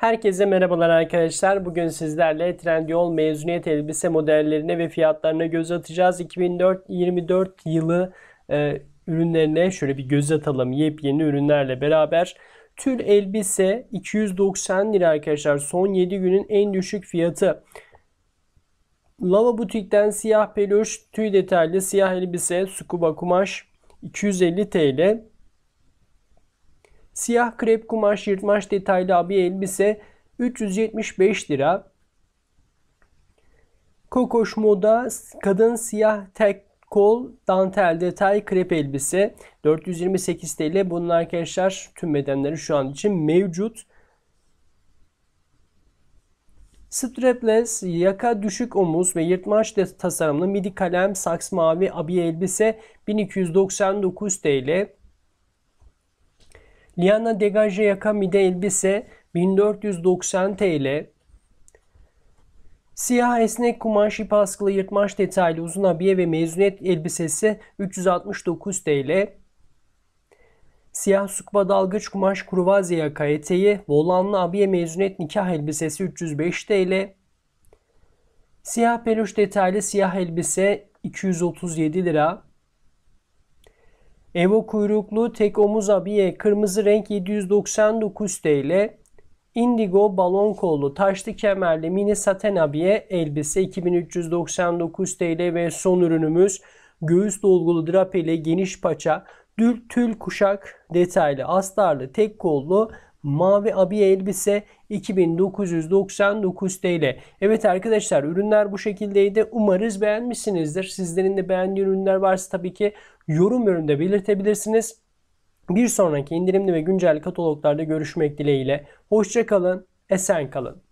Herkese merhabalar arkadaşlar. Bugün sizlerle Trendyol mezuniyet elbise modellerine ve fiyatlarına göz atacağız. 2024 yılı e, ürünlerine şöyle bir göz atalım. Yepyeni ürünlerle beraber tül elbise 290 lira arkadaşlar. Son 7 günün en düşük fiyatı. Lava Butik'ten siyah peluş, tüy detaylı siyah elbise, scuba kumaş 250 TL. Siyah krep kumaş yırtmaç detaylı abi elbise 375 lira. Kokoş moda kadın siyah tek kol dantel detay krep elbise 428 TL. Bunun arkadaşlar tüm bedenleri şu an için mevcut. Strapless, yaka düşük omuz ve yırtmaç tasarımlı midi kalem saks mavi abi elbise 1299 TL. Liana Degage Yakami'de elbise 1490 TL. Siyah esnek kumaş ip askılı yırtmaç detaylı uzun abiye ve mezuniyet elbisesi 369 TL. Siyah sukba dalgıç kumaş kruvaze yaka eteği, volanlı abiye mezuniyet nikah elbisesi 305 TL. Siyah peluş detaylı siyah elbise 237 lira. Evo kuyruklu tek omuz abiye kırmızı renk 799 TL. Indigo balon kollu taşlı kemerli mini saten abiye elbise 2399 TL ve son ürünümüz göğüs dolgulu drapeli geniş paça, dül tül kuşak detaylı astarlı tek kollu Mavi abiye elbise 2999 TL. Evet arkadaşlar ürünler bu şekildeydi. Umarız beğenmişsinizdir. Sizlerin de beğendiği ürünler varsa tabii ki yorum bölümünde belirtebilirsiniz. Bir sonraki indirimli ve güncel kataloglarda görüşmek dileğiyle. Hoşçakalın, esen kalın.